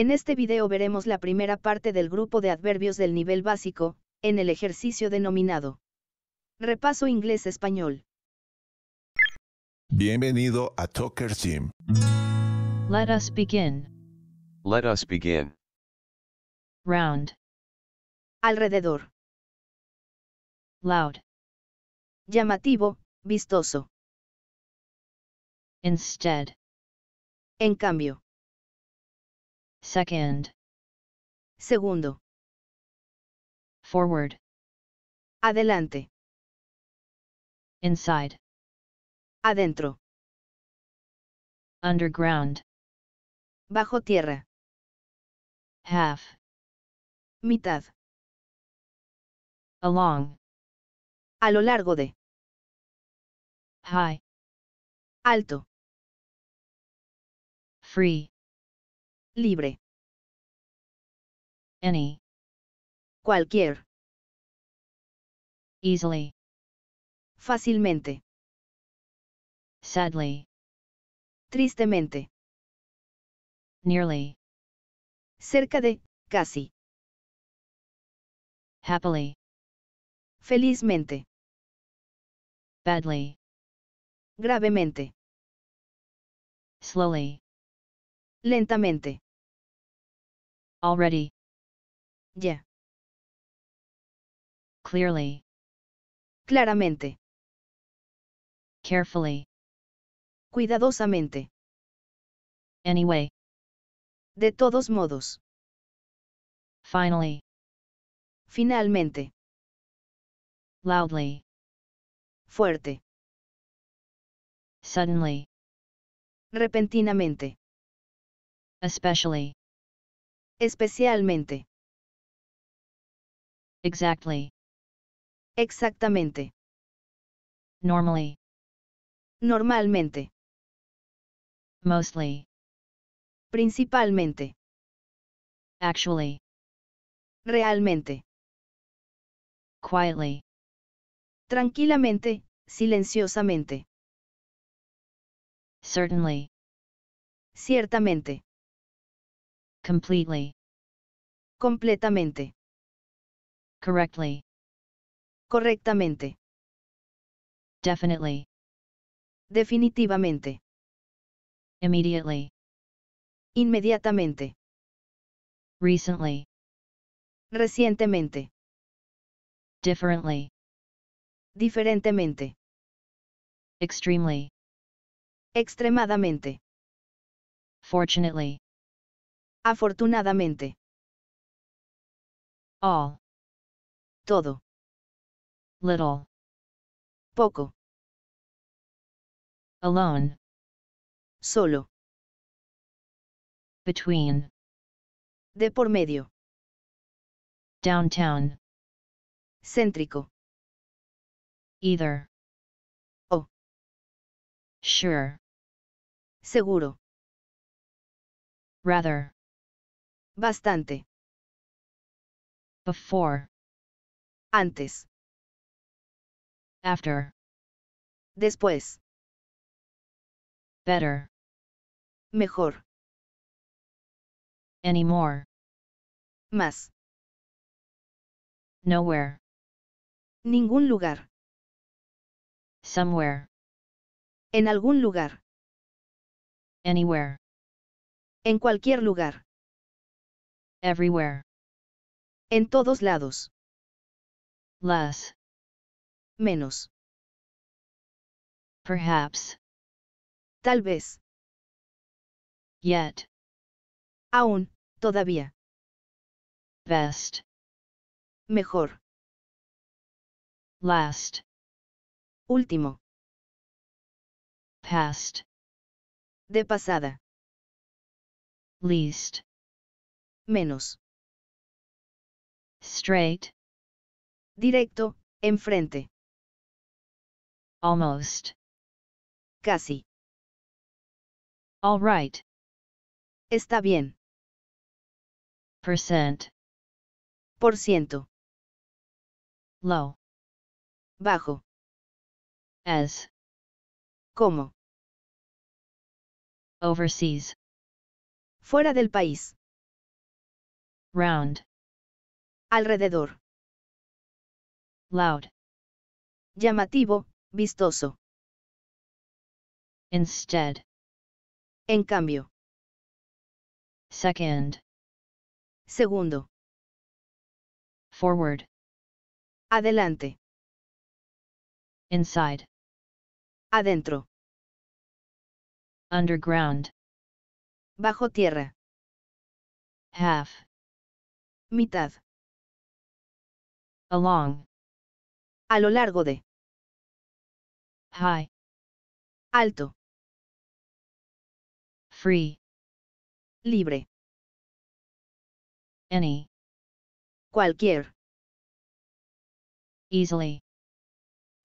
En este video veremos la primera parte del grupo de adverbios del nivel básico, en el ejercicio denominado Repaso Inglés-Español. Bienvenido a Talker Team. Let us begin. Let us begin. Round. Alrededor. Loud. Llamativo, vistoso. Instead. En cambio. Second. Segundo. Forward. Adelante. Inside. Adentro. Underground. Bajo tierra. Half. Mitad. Along. A lo largo de. High. Alto. Free. Libre. Any. Cualquier. Easily. Fácilmente. Sadly. Tristemente. Nearly. Cerca de, casi. Happily. Felizmente. Badly. Gravemente. Slowly. Lentamente. Already. Yeah. Clearly. Claramente. Carefully. Cuidadosamente. Anyway. De todos modos. Finally. Finalmente. Loudly. Fuerte. Suddenly. Repentinamente. Especially. Especialmente. Exactly. Exactamente. Normally. Normalmente. Mostly. Principalmente. Actually. Realmente. Quietly. Tranquilamente, silenciosamente. Certainly. Ciertamente. Completely. Completamente. Correctly. Correctamente. Definitely. Definitivamente. Immediately. Inmediatamente. Recently. Recientemente. Differently. Diferentemente. Extremely. Extremadamente. Fortunately. Afortunadamente. All. Todo. Little. Poco. Alone. Solo. Between. De por medio. Downtown. Céntrico. Either. O. Sure. Seguro. Rather. Bastante. Before. Antes. After. Después. Better. Mejor. Anymore. Más. Nowhere. Ningún lugar. Somewhere. En algún lugar. Anywhere. En cualquier lugar. Everywhere. En todos lados. Less. Menos. Perhaps. Tal vez. Yet. Aún, todavía. Best. Mejor. Last. Último. Past. De pasada. Least menos. Straight. Directo, enfrente. Almost. Casi. All right. Está bien. Percent. Por ciento. Low. Bajo. As. Como. Overseas. Fuera del país. Round. Alrededor. Loud. Llamativo, vistoso. Instead. En cambio. Second. Segundo. Forward. Adelante. Inside. Adentro. Underground. Bajo tierra. Half. Mitad. Along. A lo largo de. High. Alto. Free. Libre. Any. Cualquier. Easily.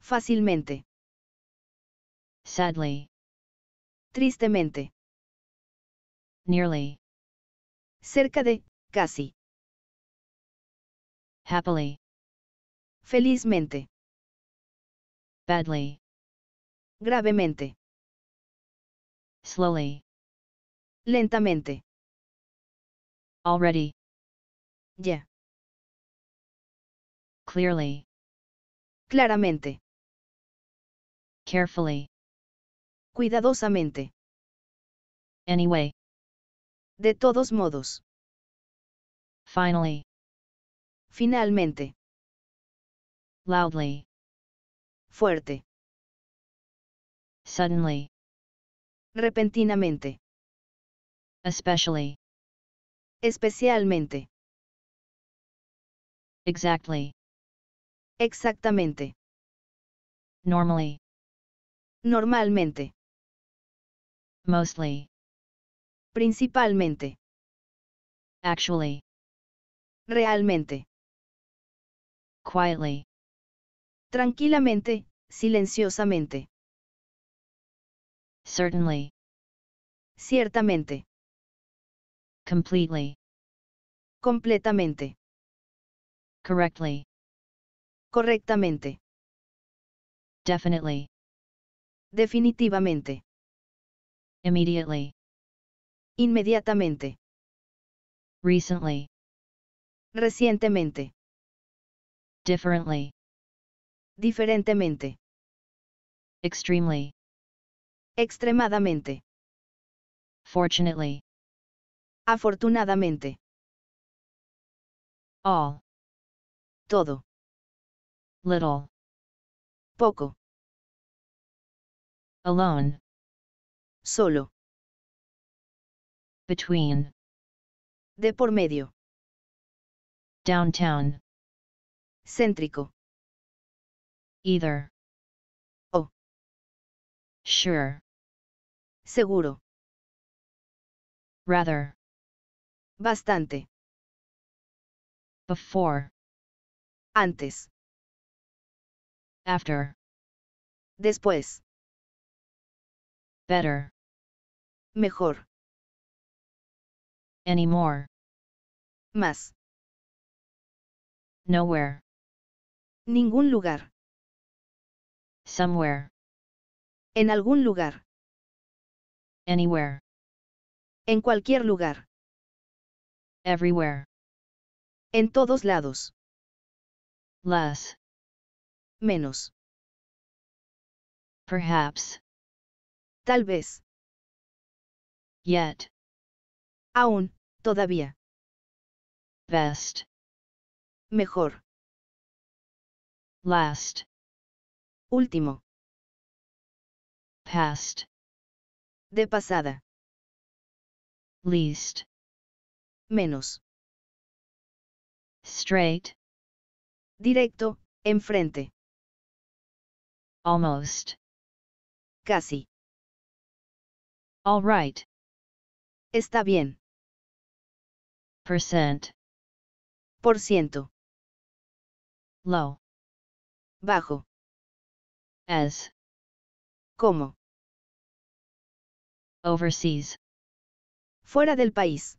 Fácilmente. Sadly. Tristemente. Nearly. Cerca de, casi happily. Felizmente. Badly. Gravemente. Slowly. Lentamente. Already. Ya. Clearly. Claramente. Carefully. Cuidadosamente. Anyway. De todos modos. Finally. Finalmente. Loudly. Fuerte. Suddenly. Repentinamente. Especially. Especialmente. Exactly. Exactamente. Normally. Normalmente. Mostly. Principalmente. Actually. Realmente quietly. Tranquilamente, silenciosamente. Certainly. Ciertamente. Completely. Completamente. Correctly. Correctamente. Definitely. Definitivamente. Immediately. Inmediatamente. Recently. Recientemente. Differently. Diferentemente. Extremely. Extremadamente. Fortunately. Afortunadamente. All. Todo. Little. Poco. Alone. Solo. Between. De por medio. Downtown. Céntrico. Either. Oh. Sure. Seguro. Rather. Bastante. Before. Antes. After. Después. Better. Mejor. Anymore. Más. Nowhere. Ningún lugar. Somewhere. En algún lugar. Anywhere. En cualquier lugar. Everywhere. En todos lados. Less. Menos. Perhaps. Tal vez. Yet. Aún, todavía. Best. Mejor last. Último. Past. De pasada. Least. Menos. Straight. Directo, enfrente. Almost. Casi. All right. Está bien. Percent. Por ciento. Low. Bajo. As. Como. Overseas. Fuera del país.